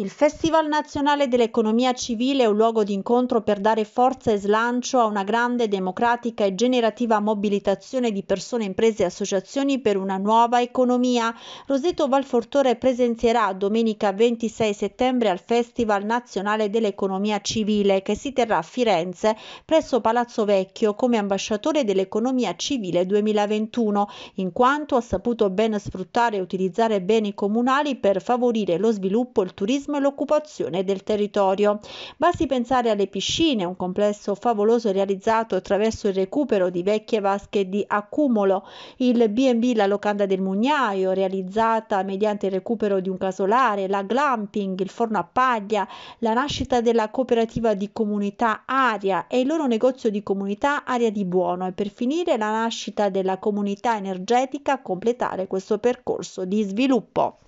Il Festival nazionale dell'economia civile è un luogo di incontro per dare forza e slancio a una grande, democratica e generativa mobilitazione di persone, imprese e associazioni per una nuova economia. Roseto Valfortore presenzierà domenica 26 settembre al Festival nazionale dell'economia civile che si terrà a Firenze presso Palazzo Vecchio come ambasciatore dell'economia civile 2021, in quanto ha saputo ben sfruttare e utilizzare beni comunali per favorire lo sviluppo, il turismo turismo e l'occupazione del territorio. Basti pensare alle piscine, un complesso favoloso realizzato attraverso il recupero di vecchie vasche di accumulo, il B&B La Locanda del Mugnaio, realizzata mediante il recupero di un casolare, la glamping, il forno a paglia, la nascita della cooperativa di comunità Aria e il loro negozio di comunità Aria di Buono e per finire la nascita della comunità energetica a completare questo percorso di sviluppo.